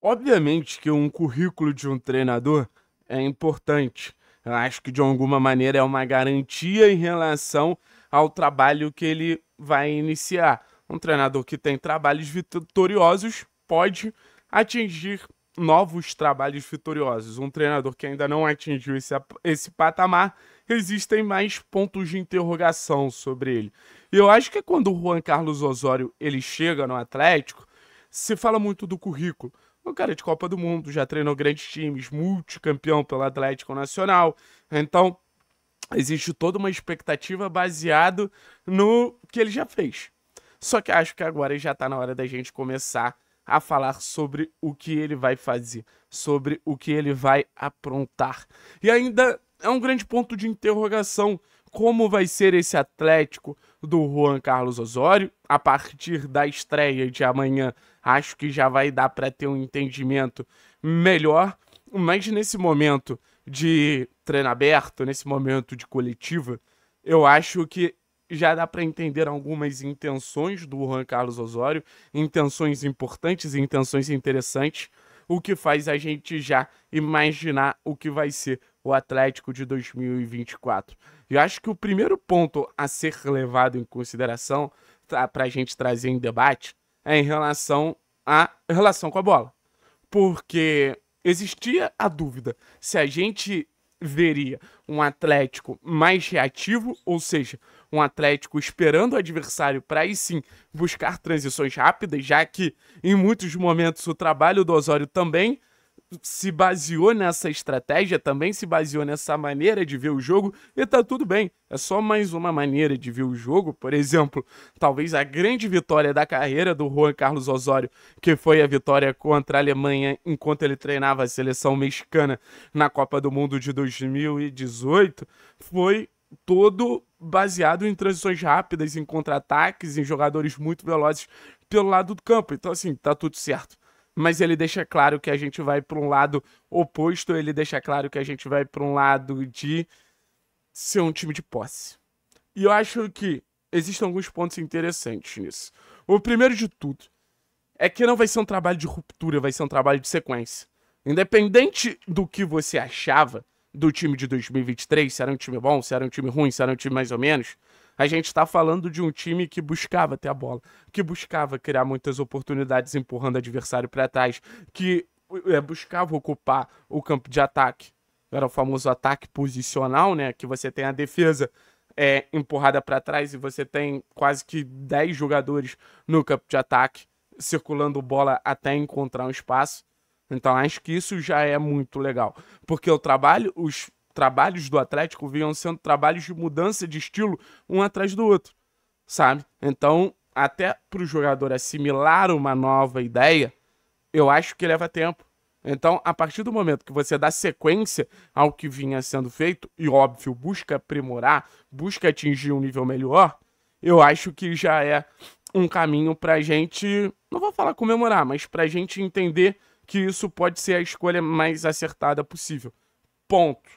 Obviamente que um currículo de um treinador é importante. Eu acho que de alguma maneira é uma garantia em relação ao trabalho que ele vai iniciar. Um treinador que tem trabalhos vitoriosos pode atingir novos trabalhos vitoriosos. Um treinador que ainda não atingiu esse, esse patamar, existem mais pontos de interrogação sobre ele. eu acho que quando o Juan Carlos Osório ele chega no Atlético, se fala muito do currículo. O cara de Copa do Mundo, já treinou grandes times, multicampeão pelo Atlético Nacional. Então, existe toda uma expectativa baseado no que ele já fez. Só que acho que agora já está na hora da gente começar a falar sobre o que ele vai fazer, sobre o que ele vai aprontar. E ainda é um grande ponto de interrogação como vai ser esse Atlético do Juan Carlos Osório a partir da estreia de amanhã acho que já vai dar para ter um entendimento melhor. Mas nesse momento de treino aberto, nesse momento de coletiva, eu acho que já dá para entender algumas intenções do Juan Carlos Osório, intenções importantes e intenções interessantes, o que faz a gente já imaginar o que vai ser o Atlético de 2024. Eu acho que o primeiro ponto a ser levado em consideração tá, para a gente trazer em debate é em relação à relação com a bola. Porque existia a dúvida se a gente veria um Atlético mais reativo, ou seja, um Atlético esperando o adversário para aí sim buscar transições rápidas, já que em muitos momentos o trabalho do Osório também se baseou nessa estratégia, também se baseou nessa maneira de ver o jogo, e tá tudo bem. É só mais uma maneira de ver o jogo. Por exemplo, talvez a grande vitória da carreira do Juan Carlos Osório, que foi a vitória contra a Alemanha enquanto ele treinava a seleção mexicana na Copa do Mundo de 2018, foi todo baseado em transições rápidas, em contra-ataques, em jogadores muito velozes pelo lado do campo. Então, assim, tá tudo certo mas ele deixa claro que a gente vai para um lado oposto, ele deixa claro que a gente vai para um lado de ser um time de posse. E eu acho que existem alguns pontos interessantes nisso. O primeiro de tudo é que não vai ser um trabalho de ruptura, vai ser um trabalho de sequência. Independente do que você achava do time de 2023, se era um time bom, se era um time ruim, se era um time mais ou menos, a gente está falando de um time que buscava ter a bola, que buscava criar muitas oportunidades empurrando o adversário para trás, que é, buscava ocupar o campo de ataque. Era o famoso ataque posicional, né? Que você tem a defesa é, empurrada para trás e você tem quase que 10 jogadores no campo de ataque circulando bola até encontrar um espaço. Então acho que isso já é muito legal. Porque o trabalho, os trabalhos do Atlético vinham sendo trabalhos de mudança de estilo um atrás do outro, sabe? Então, até para o jogador assimilar uma nova ideia, eu acho que leva tempo. Então, a partir do momento que você dá sequência ao que vinha sendo feito, e óbvio, busca aprimorar, busca atingir um nível melhor, eu acho que já é um caminho a gente, não vou falar comemorar, mas a gente entender que isso pode ser a escolha mais acertada possível. Ponto.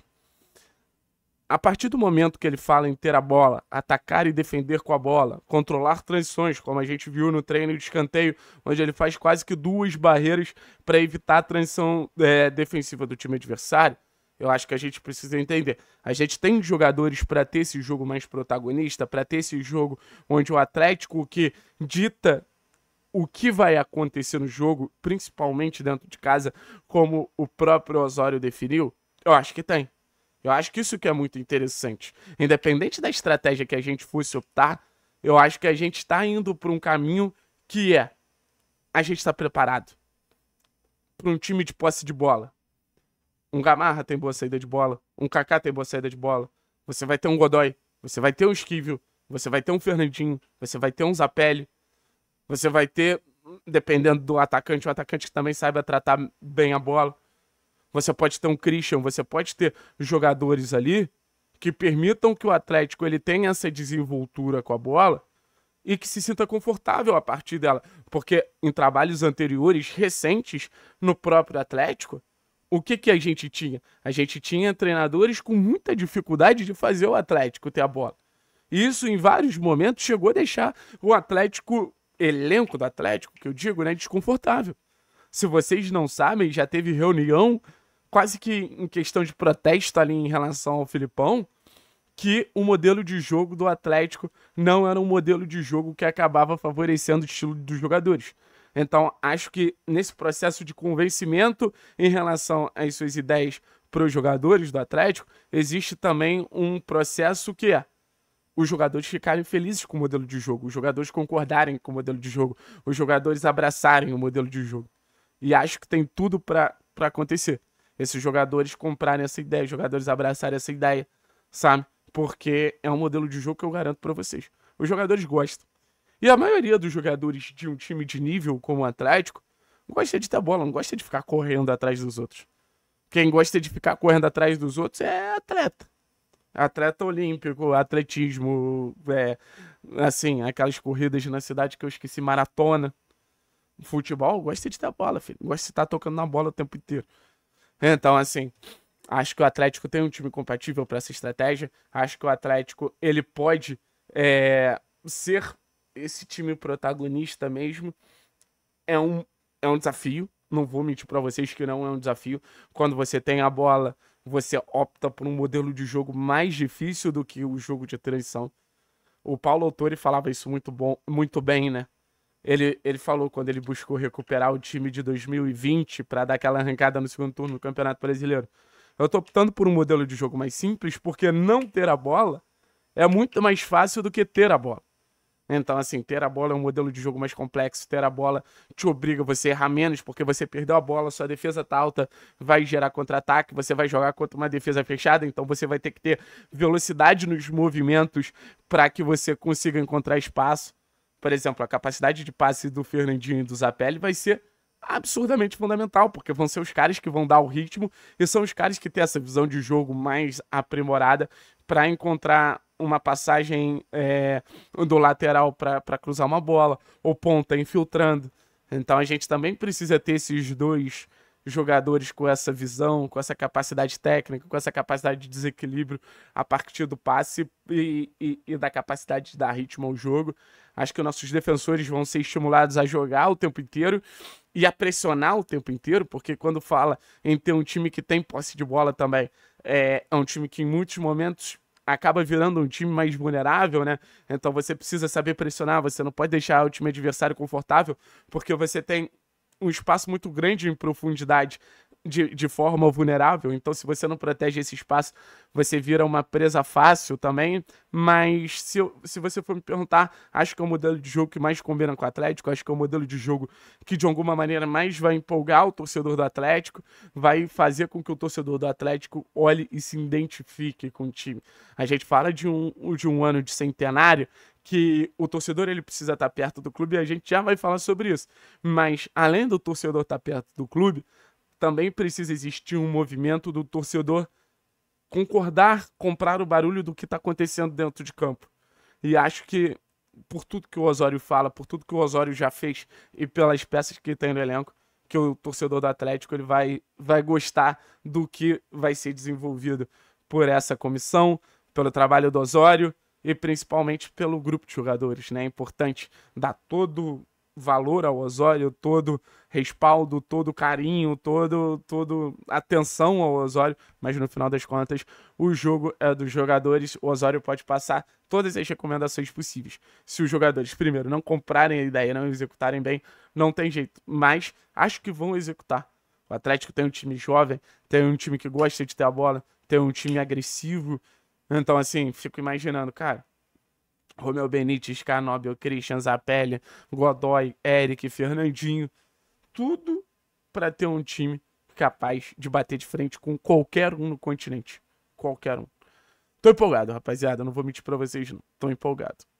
A partir do momento que ele fala em ter a bola, atacar e defender com a bola, controlar transições, como a gente viu no treino de escanteio, onde ele faz quase que duas barreiras para evitar a transição é, defensiva do time adversário, eu acho que a gente precisa entender. A gente tem jogadores para ter esse jogo mais protagonista, para ter esse jogo onde o Atlético que dita o que vai acontecer no jogo, principalmente dentro de casa, como o próprio Osório definiu. Eu acho que tem. Eu acho que isso que é muito interessante. Independente da estratégia que a gente fosse optar, eu acho que a gente está indo para um caminho que é a gente está preparado para um time de posse de bola. Um Gamarra tem boa saída de bola, um Kaká tem boa saída de bola. Você vai ter um Godoy, você vai ter um Esquivel, você vai ter um Fernandinho, você vai ter um Zapelli, você vai ter, dependendo do atacante, um atacante que também saiba tratar bem a bola você pode ter um Christian, você pode ter jogadores ali que permitam que o Atlético ele tenha essa desenvoltura com a bola e que se sinta confortável a partir dela, porque em trabalhos anteriores recentes no próprio Atlético, o que que a gente tinha? A gente tinha treinadores com muita dificuldade de fazer o Atlético ter a bola. E isso em vários momentos chegou a deixar o Atlético elenco do Atlético, que eu digo, né, desconfortável. Se vocês não sabem, já teve reunião quase que em questão de protesto ali em relação ao Filipão, que o modelo de jogo do Atlético não era um modelo de jogo que acabava favorecendo o estilo dos jogadores. Então, acho que nesse processo de convencimento em relação às suas ideias para os jogadores do Atlético, existe também um processo que é os jogadores ficarem felizes com o modelo de jogo, os jogadores concordarem com o modelo de jogo, os jogadores abraçarem o modelo de jogo. E acho que tem tudo para acontecer esses jogadores comprarem essa ideia, os jogadores abraçarem essa ideia, sabe? Porque é um modelo de jogo que eu garanto para vocês. Os jogadores gostam. E a maioria dos jogadores de um time de nível como o Atlético gosta de ter bola, não gosta de ficar correndo atrás dos outros. Quem gosta de ficar correndo atrás dos outros é atleta. Atleta olímpico, atletismo, é, assim, aquelas corridas na cidade que eu esqueci, maratona. Futebol, gosta de ter bola, filho. Gosta de estar tocando na bola o tempo inteiro. Então, assim, acho que o Atlético tem um time compatível para essa estratégia. Acho que o Atlético ele pode é, ser esse time protagonista mesmo. É um, é um desafio. Não vou mentir para vocês que não é um desafio. Quando você tem a bola, você opta por um modelo de jogo mais difícil do que o jogo de transição. O Paulo Autori falava isso muito, bom, muito bem, né? Ele, ele falou quando ele buscou recuperar o time de 2020 para dar aquela arrancada no segundo turno do Campeonato Brasileiro. Eu estou optando por um modelo de jogo mais simples, porque não ter a bola é muito mais fácil do que ter a bola. Então, assim, ter a bola é um modelo de jogo mais complexo. Ter a bola te obriga você a errar menos, porque você perdeu a bola, sua defesa tá alta, vai gerar contra-ataque, você vai jogar contra uma defesa fechada, então você vai ter que ter velocidade nos movimentos para que você consiga encontrar espaço por exemplo, a capacidade de passe do Fernandinho e do Zapelli vai ser absurdamente fundamental, porque vão ser os caras que vão dar o ritmo e são os caras que têm essa visão de jogo mais aprimorada para encontrar uma passagem é, do lateral para cruzar uma bola, ou ponta infiltrando. Então a gente também precisa ter esses dois jogadores com essa visão, com essa capacidade técnica, com essa capacidade de desequilíbrio a partir do passe e, e, e, da capacidade de dar ritmo ao jogo. Acho que nossos defensores vão ser estimulados a jogar o tempo inteiro e a pressionar o tempo inteiro, porque quando fala em ter um time que tem posse de bola também, é, é um time que em muitos momentos acaba virando um time mais vulnerável, né? Então você precisa saber pressionar, você não pode deixar o time adversário confortável, porque você tem um espaço muito grande em profundidade de, de forma vulnerável. Então, se você não protege esse espaço, você vira uma presa fácil também. Mas se, eu, se você for me perguntar, acho que é o modelo de jogo que mais combina com o Atlético, acho que é o modelo de jogo que de alguma maneira mais vai empolgar o torcedor do Atlético, vai fazer com que o torcedor do Atlético olhe e se identifique com o time. A gente fala de um, de um ano de centenário, que o torcedor ele precisa estar tá perto do clube e a gente já vai falar sobre isso. Mas além do torcedor estar tá perto do clube, também precisa existir um movimento do torcedor concordar, comprar o barulho do que está acontecendo dentro de campo. E acho que por tudo que o Osório fala, por tudo que o Osório já fez e pelas peças que tem no elenco, que o torcedor do Atlético ele vai, vai gostar do que vai ser desenvolvido por essa comissão, pelo trabalho do Osório e principalmente pelo grupo de jogadores. Né? É importante dar todo valor ao Osório, todo respaldo, todo carinho, todo, todo atenção ao Osório, mas no final das contas, o jogo é dos jogadores. O Osório pode passar todas as recomendações possíveis. Se os jogadores, primeiro, não comprarem a ideia, não executarem bem, não tem jeito, mas acho que vão executar. O Atlético tem um time jovem, tem um time que gosta de ter a bola, tem um time agressivo, então, assim, fico imaginando, cara. Romeu Benítez, Canóbio, Christian, Zapelli, Godoy, Eric, Fernandinho. Tudo para ter um time capaz de bater de frente com qualquer um no continente. Qualquer um. Tô empolgado, rapaziada. Não vou mentir pra vocês, não. Tô empolgado.